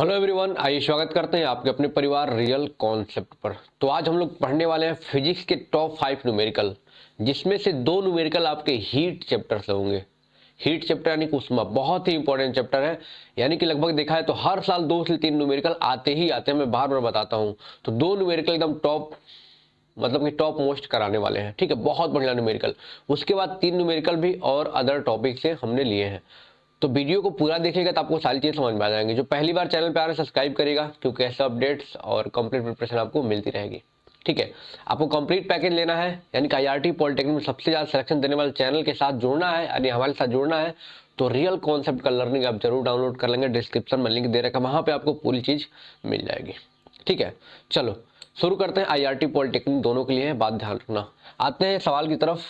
hello everyone आइए स्वागत करते हैं आपके अपने परिवार रियल कॉन्सेप्ट पर तो आज हम लोग पढ़ने वाले हैं फिजिक्स के टॉप फाइव न्यूमेरिकल जिसमें से दो न्यूमेरिकल आपके हीट चैप्टर से होंगे हीट चैप्टर यानी उष्मा बहुत ही इंपॉर्टेंट चैप्टर है यानी कि लगभग देखा है तो हर साल दो से तीन न्यूमेरिकल आते ही आते हैं मैं बार बार बताता हूँ तो दो न्यूमेरिकल एकदम टॉप मतलब कि टॉप मोस्ट कराने वाले हैं ठीक है बहुत बढ़िया न्यूमेरिकल उसके बाद तीन न्यूमेरिकल भी और अदर टॉपिक से हमने लिए हैं तो वीडियो को पूरा देखिएगा तो आपको सारी चीज़ समझ में आ जाएंगी जो पहली बार चैनल पर आ रहे हैं सब्सक्राइब करेगा क्योंकि ऐसे अपडेट्स और कंप्लीट प्रिपरेशन आपको मिलती रहेगी ठीक है आपको कंप्लीट पैकेज लेना है यानी कि आई पॉलिटेक्निक में सबसे ज़्यादा सिलेक्शन देने वाले चैनल के साथ जुड़ना है यानी हमारे साथ जुड़ना है तो रियल कॉन्सेप्ट का लर्निंग आप जरूर डाउनलोड कर लेंगे डिस्क्रिप्शन में लिंक दे रखा वहाँ पर आपको पूरी चीज़ मिल जाएगी ठीक है चलो शुरू करते हैं आईआरटी पॉलिटेक्निक दोनों के लिए बात ध्यान रखना आते हैं सवाल की तरफ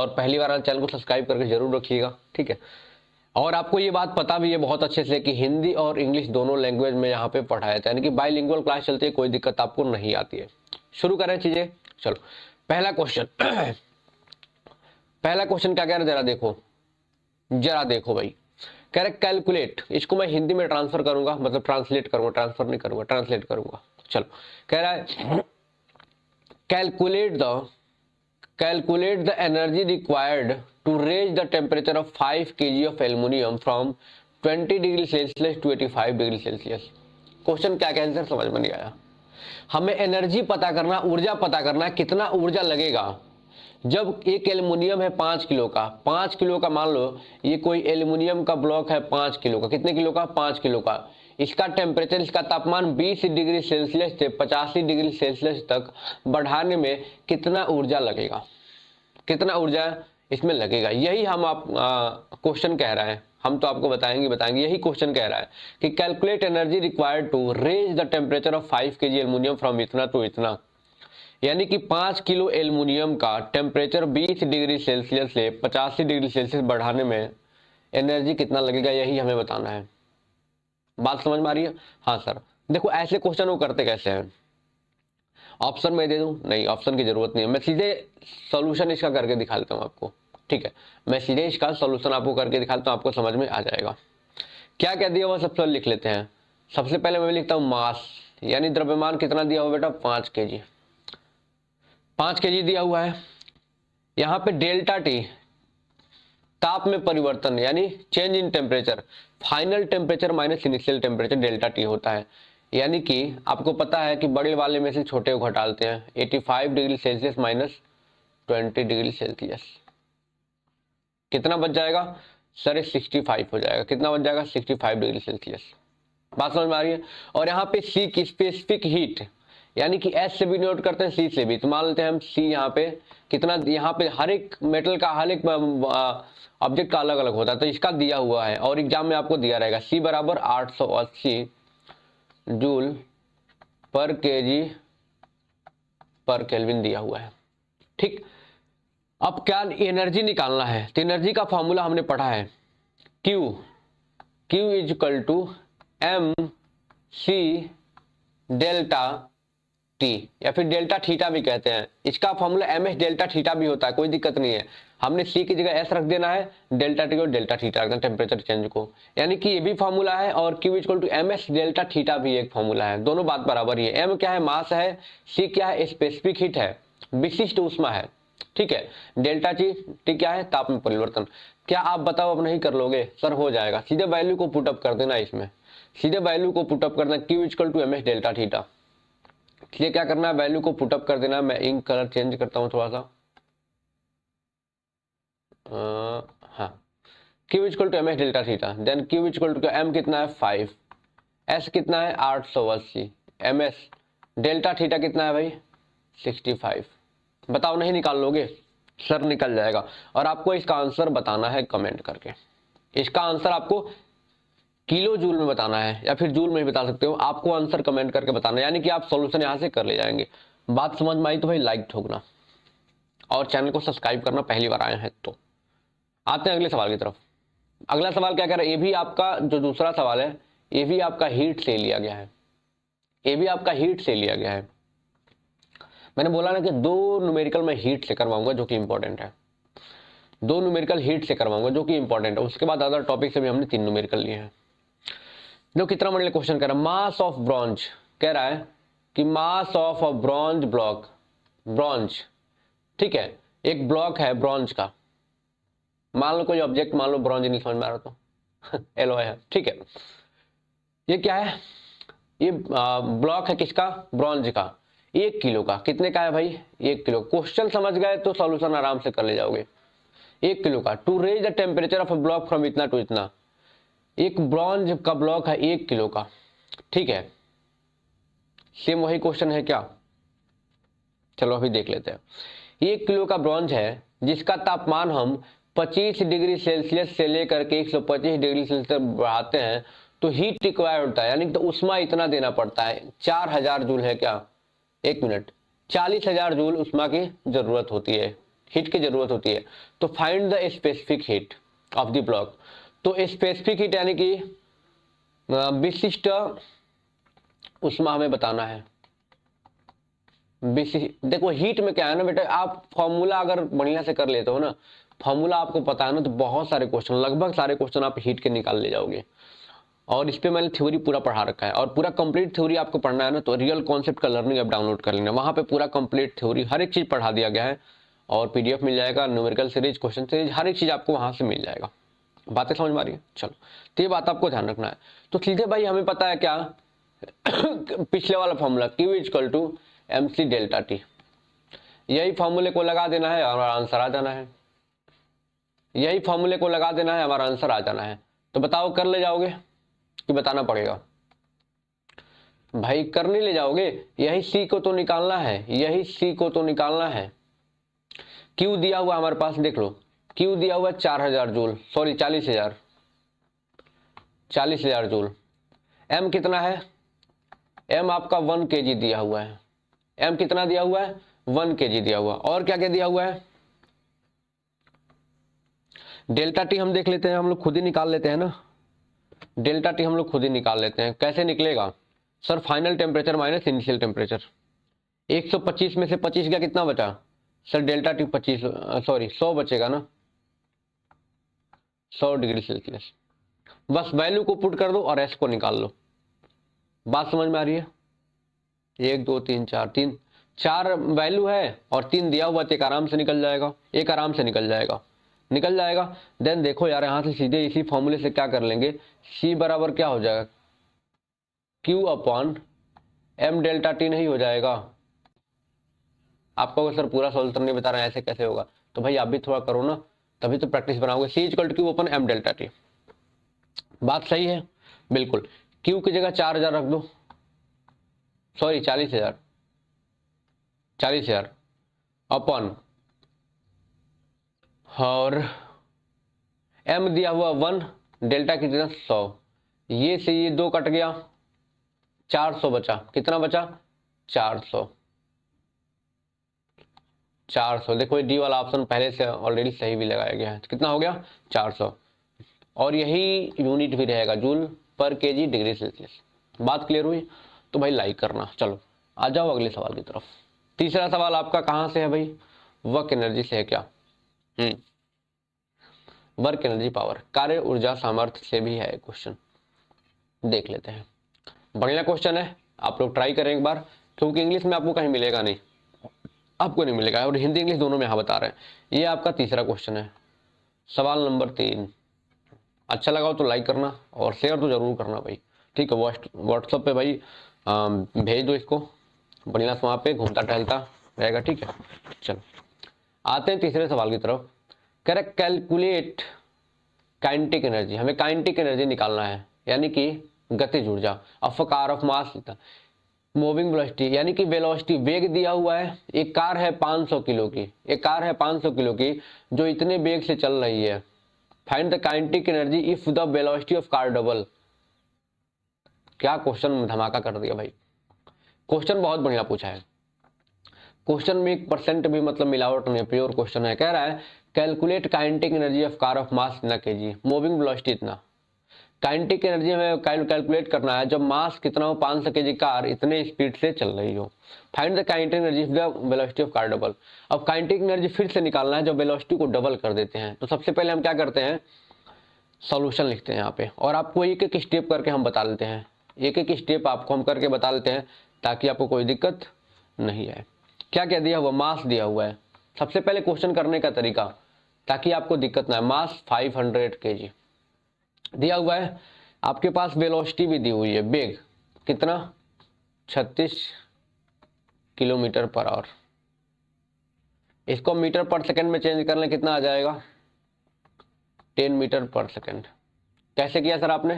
और पहली बार चैनल को सब्सक्राइब करके जरूर रखिएगा ठीक है और आपको ये बात पता भी है बहुत अच्छे से कि हिंदी और इंग्लिश दोनों लैंग्वेज में यहाँ पे पढ़ाया जाता है यानी कि बाईलिंगुअल क्लास चलती है कोई दिक्कत आपको नहीं आती है शुरू करें चीजें चलो पहला क्वेश्चन पहला क्वेश्चन क्या कह रहे जरा देखो जरा देखो भाई कह रहे कैलकुलेट इसको मैं हिंदी में ट्रांसफर करूंगा मतलब ट्रांसलेट करूंगा ट्रांसफर नहीं करूंगा ट्रांसलेट करूंगा चलो कह रहा है calculate the calculate the energy required to raise the temperature of five K G of aluminium from twenty degree Celsius to eighty five degree Celsius question क्या क्या आंसर समझ में नहीं आया हमें एनर्जी पता करना ऊर्जा पता करना कितना ऊर्जा लगेगा जब एक एल्यूमिनियम है पाँच किलो का पाँच किलो का मान लो ये कोई एल्यूमिनियम का ब्लॉक है पाँच किलो का कितने किलो का पाँच किलो का इसका टेम्परेचर इसका तापमान 20 डिग्री सेल्सियस से 85 डिग्री सेल्सियस तक बढ़ाने में कितना ऊर्जा लगेगा कितना ऊर्जा इसमें लगेगा यही हम आप क्वेश्चन कह रहे हैं हम तो आपको बताएंगे बताएंगे यही क्वेश्चन कह रहा है कि calculate energy required to raise the temperature of 5 K G aluminium from इतना टू इतना यानी कि 5 किलो एल्यूमिनियम का टेम्परेचर 20 डिग्री सेल्सियस से 85 डिग्री सेल्सियस बढ़ाने में एनर्जी कितना लगेगा यही हमें बताना है बात समझ में आ रही है हाँ सर देखो ऐसे क्वेश्चन वो करते कैसे हैं ऑप्शन मैं दे दूँ नहीं ऑप्शन की जरूरत नहीं है मैं सीधे सोल्यूशन इसका करके दिखाता हूँ आपको ठीक है मैं सीधे इसका सोल्यूशन आपको करके दिखाता हूँ आपको समझ में आ जाएगा क्या क्या दिया हुआ सबसे लिख लेते हैं सबसे पहले मैं लिखता हूँ मास यानी द्रव्यमान कितना दिया हुआ बेटा पाँच के जी पाँच के जी दिया हुआ है यहाँ पे डेल्टा टी ताप में परिवर्तन यानी change in temperature final temperature minus initial temperature delta T होता है यानी कि आपको पता है कि बड़े वाले में से छोटे को घटा लेते हैं 85 degree Celsius minus twenty degree Celsius कितना बच जाएगा सर 65 हो जाएगा कितना बच जाएगा 65 डिग्री सेल्सियस बात समझ में आ रही है और यहाँ पे सी की स्पेसिफिक हीट यानी कि एस से भी नोट करते हैं सी से भी तो मान लेते हैं हम सी यहाँ पे कितना यहाँ पे हर एक मेटल का हर एक ऑब्जेक्ट का अलग अलग होता है तो इसका दिया हुआ है और एग्जाम में आपको दिया रहेगा सी बराबर आठ सौ अस्सी जूल पर के जी पर केल्विन दिया हुआ है ठीक अब क्या एनर्जी निकालना है तो एनर्जी का फॉर्मूला हमने पढ़ा है Q Q equal to M C delta T या फिर डेल्टा थीटा भी कहते हैं इसका formula M S delta theta भी होता है कोई दिक्कत नहीं है हमने सी की जगह एस रख देना है डेल्टा टी और डेल्टा थीटा रखना टेम्परेचर चेंज को यानी कि ये भी फॉर्मूला है और Q equal to M S delta theta भी एक फॉर्मूला है दोनों बात बराबर ही है एम क्या है मास है सी क्या है स्पेसिफिक हीट है विशिष्ट उष्मा है ठीक है डेल्टा टी टी क्या है ताप में परिवर्तन क्या आप बताओ अब नहीं कर लोगे सर हो जाएगा सीधे वैल्यू को पुटअप कर देना इसमें सीधे वैल्यू को पुटअप करना Q equal to M S delta theta ये क्या करना है वैल्यू को पुटअप कर देना मैं इंक कलर चेंज करता हूं थोड़ा सा हाँ Q is to M S delta theta then Q is to M कितना है फाइव एस कितना है आठ सौ अस्सी एम एस डेल्टा थीटा कितना है भाई सिक्सटी फाइव बताओ नहीं निकाल लोगे सर निकल जाएगा और आपको इसका आंसर बताना है कमेंट करके इसका आंसर आपको किलो जूल में बताना है या फिर जूल में भी बता सकते हो आपको आंसर कमेंट करके बताना यानी कि आप सोल्यूशन यहाँ से कर ले जाएंगे बात समझ में आई तो भाई लाइक ठोकना और चैनल को सब्सक्राइब करना पहली बार आए हैं तो आते हैं अगले सवाल की तरफ अगला सवाल क्या कह रहा है ये भी आपका जो दूसरा सवाल है ये भी आपका हीट से लिया गया है ये भी आपका हीट से लिया गया है मैंने बोला ना कि दो न्यूमेरिकल मैं हीट से करवाऊंगा जो कि इंपॉर्टेंट है दो न्यूमेरिकल हीट से करवाऊंगा जो कि इंपॉर्टेंट है उसके बाद अदर टॉपिक से भी हमने तीन न्यूमेरिकल लिए हैं लो कितना मंडल क्वेश्चन कह रहा है मास ऑफ ब्रॉन्ज कह रहा है कि mass of a bronze block bronze ठीक है एक ब्लॉक है ब्रॉन्ज का मान लो कोई ऑब्जेक्ट मान लो ब्रॉन्ज नहीं समझ में आ रहा तो एलो है ठीक है ये क्या है ये ब्लॉक है किसका ब्रॉन्ज का एक किलो का कितने का है भाई एक किलो क्वेश्चन समझ गए तो सॉल्यूशन आराम से कर ले जाओगे एक किलो का to raise the temperature of a block from इतना टू इतना एक ब्रॉन्ज का ब्लॉक है एक किलो का ठीक है सेम वही क्वेश्चन है क्या चलो अभी देख लेते हैं एक किलो का ब्रॉन्ज है जिसका तापमान हम 25 डिग्री सेल्सियस से लेकर के 125 डिग्री सेल्सियस तक बढ़ाते हैं तो हीट रिक्वायर्ड होता है यानी तो उष्मा इतना देना पड़ता है चार हजार जूल है क्या एक मिनट चालीस हजार जूल उष्मा की जरूरत होती है हीट की जरूरत होती है तो find the specific heat of the block तो स्पेसिफिक हीट यानी कि विशिष्ट उष्मा हमें बताना है विशिष्ट देखो हीट में क्या है ना बेटा आप फॉर्मूला अगर बढ़िया से कर लेते हो ना फॉर्मूला आपको पता है ना तो बहुत सारे क्वेश्चन लगभग सारे क्वेश्चन आप हीट के निकाल ले जाओगे और इस पर मैंने थ्योरी पूरा पढ़ा रखा है और पूरा कंप्लीट थ्योरी आपको पढ़ना है ना तो रियल कॉन्सेप्ट का लर्निंग ऐप डाउनलोड कर लेना वहाँ पे पूरा कंप्लीट थ्योरी हर एक चीज़ पढ़ा दिया गया है और पीडीएफ मिल जाएगा न्यूमेरिकल सीरीज क्वेश्चन सीरीज हर एक चीज़ आपको वहाँ से मिल जाएगा बातें समझ में आ रही है चलो तो ये बात आपको ध्यान रखना है तो ठीक है भाई हमें पता है क्या पिछले वाला formula Q equal to M C delta T यही फॉर्मूले को लगा देना है हमारा आंसर आ जाना है यही फॉर्मूले को लगा देना है हमारा आंसर आ जाना है तो बताओ कर ले जाओगे कि बताना पड़ेगा भाई कर नहीं ले जाओगे यही सी को तो निकालना है यही सी को तो निकालना है क्यू दिया हुआ हमारे पास देख लो क्यू दिया हुआ है चार हजार जूल सॉरी चालीस हजार चालीस हजार जूल एम कितना है एम आपका वन के जी दिया हुआ है एम कितना दिया हुआ है वन के जी दिया हुआ और क्या क्या दिया हुआ है डेल्टा टी हम देख लेते हैं हम लोग खुद ही निकाल लेते हैं ना डेल्टा टी हम लोग खुद ही निकाल लेते हैं कैसे निकलेगा sir final temperature minus initial temperature 125 में से 25 का कितना बचा सर डेल्टा टी 25 सॉरी 100 बचेगा ना सौ डिग्री सेल्सियस बस वैल्यू को पुट कर दो और एस को निकाल लो बात समझ में आ रही है एक दो तीन चार तीन चार वैल्यू है और तीन दिया हुआ तो एक आराम से निकल जाएगा एक आराम से निकल जाएगा निकल जाएगा देन देखो यार यहाँ से सीधे इसी फॉर्मूले से क्या कर लेंगे सी बराबर क्या हो जाएगा Q upon M delta T नहीं हो जाएगा आपको सर पूरा सॉल्व तो नहीं बता रहे ऐसे कैसे होगा तो भाई आप भी थोड़ा करो ना तभी तो प्रैक्टिस बनाओगे C is to upon M delta T बात सही है बिल्कुल क्यू की जगह चार हजार रख दो सॉरी चालीस हजार चालीस हजार अपन और एम दिया हुआ वन डेल्टा कितना सौ ये से ये दो कट गया चार सौ बचा कितना बचा चार सौ चार सौ देखो डी वाला ऑप्शन पहले से ऑलरेडी सही भी लगाया गया है तो कितना हो गया चार सौ और यही यूनिट भी रहेगा joule per K G degree Celsius बात क्लियर हुई तो भाई लाइक करना चलो आ जाओ अगले सवाल की तरफ तीसरा सवाल आपका कहाँ से है भाई वर्क एनर्जी से है क्या वर्क एनर्जी पावर कार्य ऊर्जा सामर्थ्य से भी है क्वेश्चन देख लेते हैं बढ़िया क्वेश्चन है आप लोग ट्राई करें एक बार क्योंकि इंग्लिश में आपको कहीं मिलेगा नहीं आपको नहीं मिलेगा और हिंदी इंग्लिश दोनों में यहाँ बता रहे हैं ये आपका तीसरा क्वेश्चन है सवाल नंबर तीन अच्छा लगा हो तो लाइक करना और शेयर तो ज़रूर करना भाई ठीक है व्हाट्सअप पे भाई भेज दो इसको बढ़िया से वहाँ पे घूमता टहलता रहेगा ठीक है चलो आते हैं तीसरे सवाल की तरफ कह रहे कैलकुलेट काइंटिक एनर्जी हमें काइंटिक एनर्जी निकालना है यानी कि गतिज ऊर्जा of car of mass moving velocity यानी कि वेलोसिटी वेग दिया हुआ है एक कार है 500 किलो की एक कार है 500 किलो की जो इतने वेग से चल रही है find the kinetic energy if the velocity of car double क्या क्वेश्चन धमाका कर दिया भाई क्वेश्चन बहुत बढ़िया पूछा है क्वेश्चन में एक परसेंट भी मतलब मिलावट नहीं प्योर क्वेश्चन है कह रहा है calculate kinetic energy of car of mass इतना के जी मूविंग वेलोसिटी इतना काइनेटिक एनर्जी हमें कैलकुलेट करना है जब मास कितना हो पाँच सौ के जी कार इतने स्पीड से चल रही हो find the kinetic energy of the velocity of car double अब काइनेटिक एनर्जी फिर से निकालना है जब वेलोसिटी को डबल कर देते हैं तो सबसे पहले हम क्या करते हैं सोल्यूशन लिखते हैं यहाँ पे और आपको एक एक स्टेप करके हम बता लेते हैं एक एक स्टेप आपको हम करके बता लेते हैं ताकि आपको कोई दिक्कत नहीं आए क्या क्या दिया हुआ मास दिया हुआ है सबसे पहले क्वेश्चन करने का तरीका ताकि आपको दिक्कत ना आए मास 500 हंड्रेड दिया हुआ है आपके पास वेलोसिटी भी दी हुई है बेग कितना 36 किलोमीटर पर आवर इसको मीटर पर सेकंड में चेंज कर लें कितना आ जाएगा 10 मीटर पर सेकंड कैसे किया सर आपने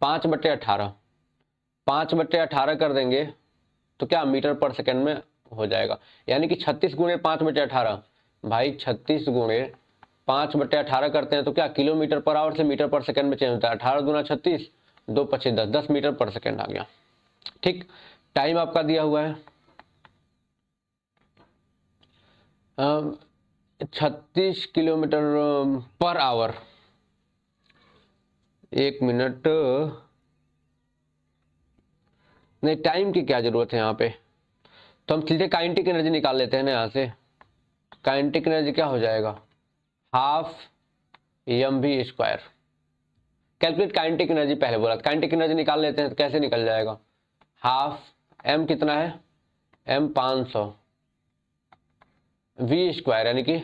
पाँच बटे अठारह पाँच बटे अठारह कर देंगे तो क्या मीटर पर सेकंड में हो जाएगा यानी कि छत्तीस गुणे पाँच बटे अठारह भाई छत्तीस गुणे पांच बट्टे अठारह करते हैं तो क्या किलोमीटर पर आवर से मीटर पर सेकेंड में चेंज होता है अठारह दूना छत्तीस दो पच्चीस दस दस मीटर पर सेकेंड आ गया ठीक टाइम आपका दिया हुआ है छत्तीस किलोमीटर पर आवर एक मिनट नहीं टाइम की क्या ज़रूरत है यहाँ पे तो हम सीधे काइंटिक एनर्जी निकाल लेते हैं ना यहाँ से काइंटिक एनर्जी क्या हो जाएगा half M V square calculate kinetic energy पहले बोला काइंटिक एनर्जी निकाल लेते हैं तो कैसे निकल जाएगा हाफ एम कितना है एम पाँच सौ वी स्क्वायर यानी कि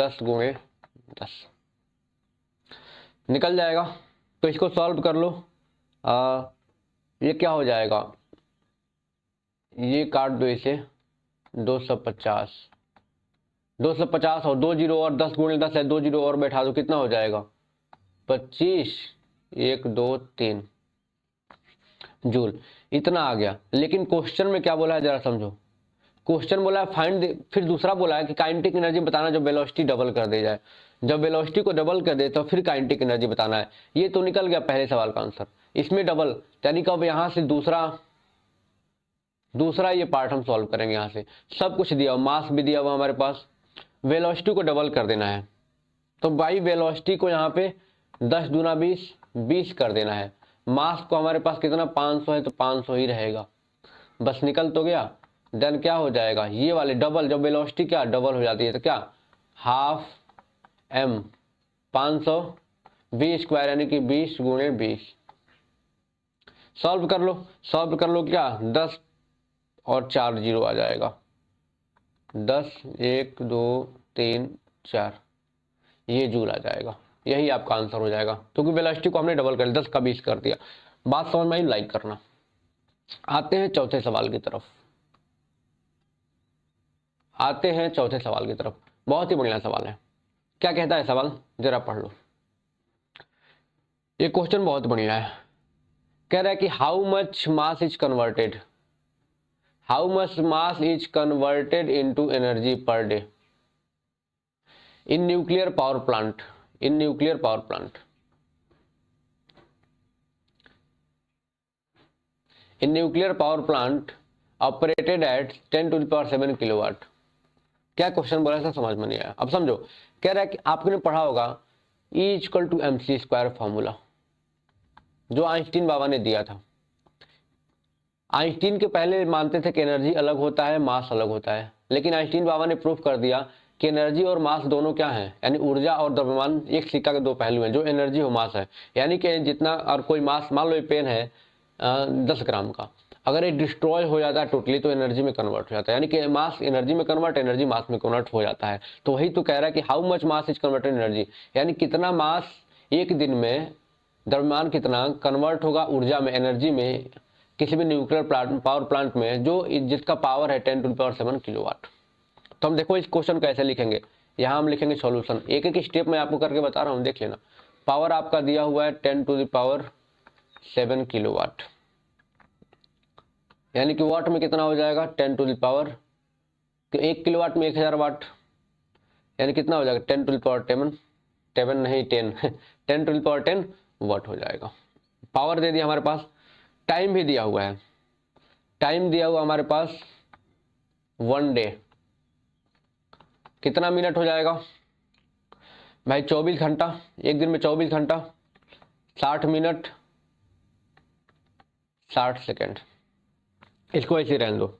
दस गुणे दस निकल जाएगा तो इसको सॉल्व कर लो आ, ये क्या हो जाएगा ये काट दो इसे दो सौ पचास दो सौ पचास और दो जीरो और दस गुणे दस है दो जीरो और बैठा दो कितना हो जाएगा पच्चीस एक दो तीन जूल इतना आ गया लेकिन क्वेश्चन में क्या बोला है जरा समझो क्वेश्चन बोला है फाइंड फिर दूसरा बोला है कि काइंटिक एनर्जी बताना जब वेलोसिटी डबल कर दी जाए जब वेलोसिटी को डबल कर दे तो फिर काइंटिक एनर्जी बताना है ये तो निकल गया पहले सवाल का आंसर इसमें डबल यानी कब यहां से दूसरा दूसरा ये पार्ट हम सॉल्व करेंगे यहां से सब कुछ दिया हुआ मास भी दिया हुआ हमारे पास वेलोसिटी को डबल कर देना है तो बाई वेलोसिटी को यहाँ पे दस दूना बीस बीस कर देना है मास को हमारे पास कितना पाँच सौ है तो पाँच सौ ही रहेगा बस निकल तो गया देन क्या हो जाएगा ये वाले डबल जब वेलोसिटी क्या डबल हो जाती है तो क्या हाफ एम पाँच सौ बी स्क्वायर यानी कि बीस गुणे बीस सॉल्व कर लो सॉल्व कर लो क्या दस और चार जीरो आ जाएगा दस एक दो तीन चार ये जूल आ जाएगा यही आपका आंसर हो जाएगा क्योंकि तो वेलोसिटी को हमने डबल कर दस का बीस कर दिया बात समझ में आई लाइक करना आते हैं चौथे सवाल की तरफ आते हैं चौथे सवाल की तरफ बहुत ही बढ़िया सवाल है क्या कहता है सवाल जरा पढ़ लो ये क्वेश्चन बहुत बढ़िया है कह रहा है कि how much mass is converted how much mass is converted into energy per day in nuclear power plant in nuclear power plant in nuclear power plant operated at 10 to the power seven 7 kilowatt क्या question बोला था समझ में नहीं आया अब समझो कह रहा है कि आपने पढ़ा होगा E to M C square formula जो आइंस्टीन बाबा ने दिया था आइंस्टीन के पहले मानते थे कि एनर्जी अलग होता है मास अलग होता है लेकिन आइंस्टीन बाबा ने प्रूफ कर दिया कि एनर्जी और मास दोनों क्या हैं यानी ऊर्जा और द्रव्यमान एक सिक्का के दो पहलू हैं जो एनर्जी हो मास है यानी कि जितना और कोई मास मान लो ये पेन है दस ग्राम का अगर ये डिस्ट्रॉय हो जाता है टोटली तो एनर्जी में कन्वर्ट हो जाता है यानी कि मास एनर्जी में कन्वर्ट एनर्जी मास में कन्वर्ट हो जाता है तो वही तो कह रहा है कि how much mass is converted energy यानी कितना मास एक दिन में द्रव्यमान कितना कन्वर्ट होगा ऊर्जा में एनर्जी में किसी भी न्यूक्लियर प्लांट पावर प्लांट में जो जिसका पावर है ten to power seven kilowatt तो हम देखो इस क्वेश्चन कैसे लिखेंगे यहाँ हम लिखेंगे सॉल्यूशन एक एक स्टेप मैं आपको करके बता रहा हूँ देख लेना पावर आपका दिया हुआ है ten to the power seven kilowatt यानी कि वाट में कितना हो जाएगा टेन टू दावर तो एक किलो वाट में एक हज़ार वाट यानी कितना हो जाएगा टेन टू दावर टेवन टेवन नहीं ten ten to the power ten watt हो जाएगा पावर दे दिया हमारे पास टाइम भी दिया हुआ है टाइम दिया हुआ हमारे पास वन डे कितना मिनट हो जाएगा भाई चौबीस घंटा एक दिन में चौबीस घंटा साठ मिनट साठ सेकेंड इसको ऐसे रहने दो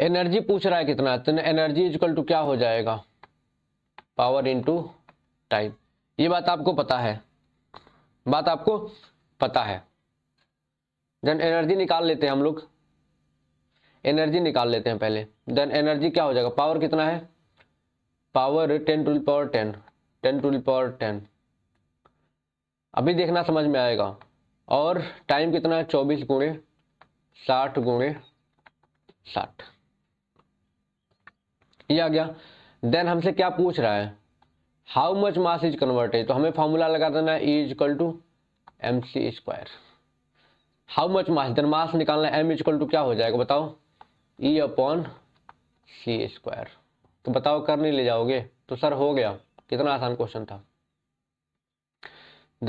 एनर्जी पूछ रहा है कितना तो एनर्जी इजकल टू क्या हो जाएगा पावर इनटू टाइम ये बात आपको पता है बात आपको पता है देन एनर्जी निकाल लेते हैं हम लोग एनर्जी निकाल लेते हैं पहले देन एनर्जी क्या हो जाएगा पावर कितना है power ten to power ten ten to power ten अभी देखना समझ में आएगा और टाइम कितना है चौबीस गुणे साठ गुणे साठ ये आ गया देन हमसे क्या पूछ रहा है how much mass is converted तो हमें फॉर्मूला लगा देना है is equal to M C square how much mass then mass निकालना है एम इजक्वल टू क्या हो जाएगा बताओ ई अपॉन सी स्क्वायर तो बताओ कर नहीं ले जाओगे तो सर हो गया कितना आसान क्वेश्चन था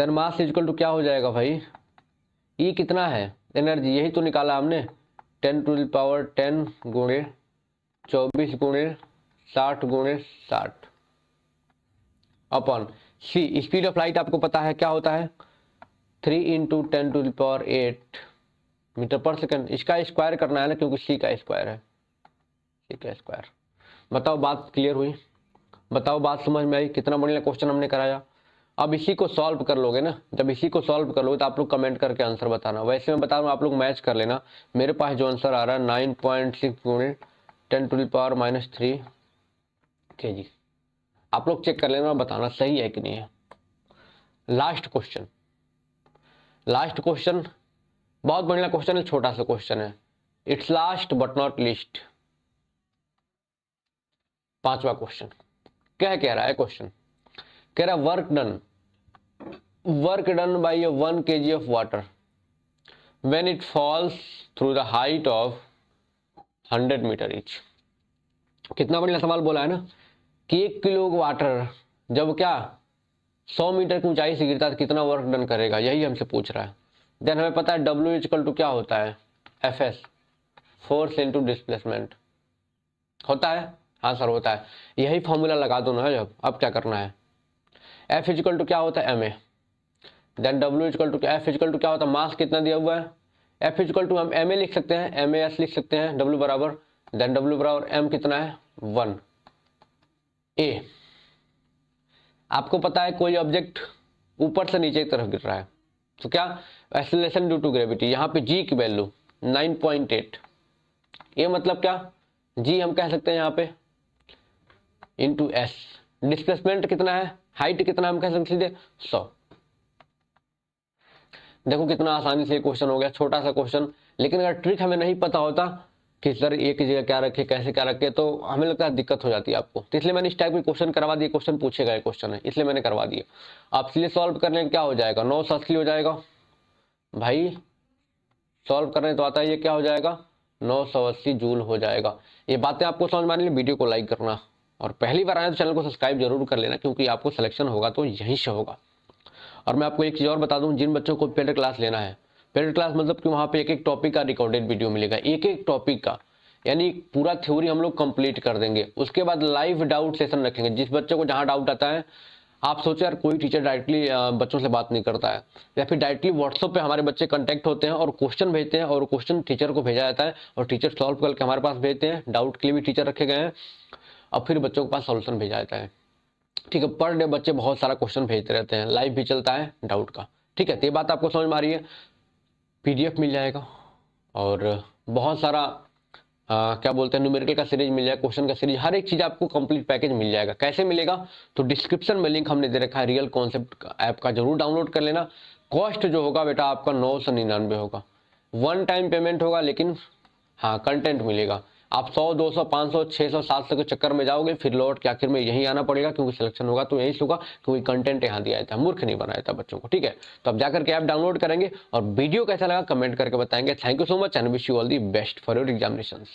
देन मास इजक्वल टू क्या हो जाएगा भाई ई e कितना है एनर्जी यही तो निकाला हमने टेन टू पावर टेन गुणे चौबीस गुणे साठ गुणे साठ upon C speed of light आपको पता है क्या होता है three into ten to the power eight metre per second इसका स्क्वायर करना है ना क्योंकि सी का स्क्वायर है सी का स्क्वायर बताओ बात क्लियर हुई बताओ बात समझ में आई कितना बढ़िया क्वेश्चन हमने कराया अब इसी को सॉल्व कर लोगे ना जब इसी को सॉल्व कर लोगे तो आप लोग कमेंट करके आंसर बताना वैसे मैं बता रहा हूँ आप लोग मैच कर लेना मेरे पास जो आंसर आ रहा है nine point six unit ten to the power minus three K G आप लोग चेक कर लेना बताना सही है कि नहीं है लास्ट क्वेश्चन लास्ट क्वेश्चन बहुत बढ़िया क्वेश्चन है छोटा सा क्वेश्चन है it's last but not least पांचवा क्वेश्चन क्या कह रहा है क्वेश्चन कह रहा work done work done by a one K G of water when it falls through the height of hundred metre each कितना बढ़िया सवाल बोला है ना कि एक किलो वाटर जब क्या सौ मीटर की ऊंचाई से गिरता है तो कितना वर्क डन करेगा यही हमसे पूछ रहा है देन हमें पता है डब्ल्यू इजकल टू क्या होता है F S force into displacement होता है हाँ सर होता है यही फॉर्मूला लगा दो ना जब अब क्या करना है एफ इजकल टू क्या होता है M A then W equal to F equal to क्या होता है मास कितना दिया हुआ है एफ इजकल टू हम एम ए लिख सकते हैं एम ए एस लिख सकते हैं डब्ल्यू बराबर देन डब्ल्यू बराबर एम कितना है वन ए आपको पता है कोई ऑब्जेक्ट ऊपर से नीचे की तरफ गिर रहा है तो क्या एक्सलेशन ड्यू टू ग्रेविटी यहाँ पे जी की वैल्यू 9.8 ये मतलब क्या जी हम कह सकते हैं यहाँ पे इंटू एस डिस्प्लेसमेंट कितना है हाइट कितना हम कह सकते सीधे सौ देखो कितना आसानी से क्वेश्चन हो गया छोटा सा क्वेश्चन लेकिन अगर ट्रिक हमें नहीं पता होता कि सर ये जगह क्या रखे कैसे क्या रखे तो हमें लगता है दिक्कत हो जाती है आपको तो इसलिए मैंने इस टाइप के क्वेश्चन करवा दिए क्वेश्चन पूछे गए क्वेश्चन है इसलिए मैंने करवा दिए आप इसलिए सॉल्व करने क्या हो जाएगा नौ सौ अस्सी हो जाएगा भाई सॉल्व करने तो आता है ये क्या हो जाएगा नौ सौ अस्सी जूल हो जाएगा ये बातें आपको समझ में वीडियो को लाइक करना और पहली बार आए तो चैनल को सब्सक्राइब जरूर कर लेना क्योंकि आपको सिलेक्शन होगा तो यहीं से होगा और मैं आपको एक चीज़ और बता दूं जिन बच्चों को पेड क्लास लेना है पेरेंट क्लास मतलब कि वहाँ पे एक एक टॉपिक का रिकॉर्डेड वीडियो मिलेगा एक एक टॉपिक का यानी पूरा थ्योरी हम लोग कंप्लीट कर देंगे उसके बाद लाइव डाउट सेशन रखेंगे जिस बच्चे को जहाँ डाउट आता है आप सोचो यार कोई टीचर डायरेक्टली बच्चों से बात नहीं करता है या फिर डायरेक्टली व्हाट्सअप पे हमारे बच्चे कॉन्टैक्ट होते हैं और क्वेश्चन भेजते हैं और क्वेश्चन टीचर को भेजा जाता है और टीचर सॉल्व करके हमारे पास भेजते हैं डाउट के लिए भी टीचर रखे गए हैं और फिर बच्चों के पास सोल्यूशन भेजा जाता है ठीक है पर डे बच्चे बहुत सारा क्वेश्चन भेजते रहते हैं लाइव भी चलता है डाउट का ठीक है तो ये बात आपको समझ में आ रही है पीडीएफ मिल जाएगा और बहुत सारा आ, क्या बोलते हैं न्यूमेरिकल का सीरीज मिल जाएगा क्वेश्चन का सीरीज हर एक चीज़ आपको कंप्लीट पैकेज मिल जाएगा कैसे मिलेगा तो डिस्क्रिप्शन में लिंक हमने दे रखा है रियल कॉन्सेप्ट ऐप का जरूर डाउनलोड कर लेना कॉस्ट जो होगा बेटा आपका नौ सौ निन्यानवे होगा वन टाइम पेमेंट होगा लेकिन हाँ कंटेंट मिलेगा आप 100 200 500 600 700 के चक्कर में जाओगे फिर लौट के आखिर में यहीं आना पड़ेगा क्योंकि सिलेक्शन होगा तो यहीं से होगा क्योंकि कंटेंट यहाँ दिया जाता है मूर्ख नहीं बनाया था बच्चों को ठीक है तो आप जाकर के ऐप डाउनलोड करेंगे और वीडियो कैसा लगा कमेंट करके बताएंगे thank you so much and wish you all the best for your examination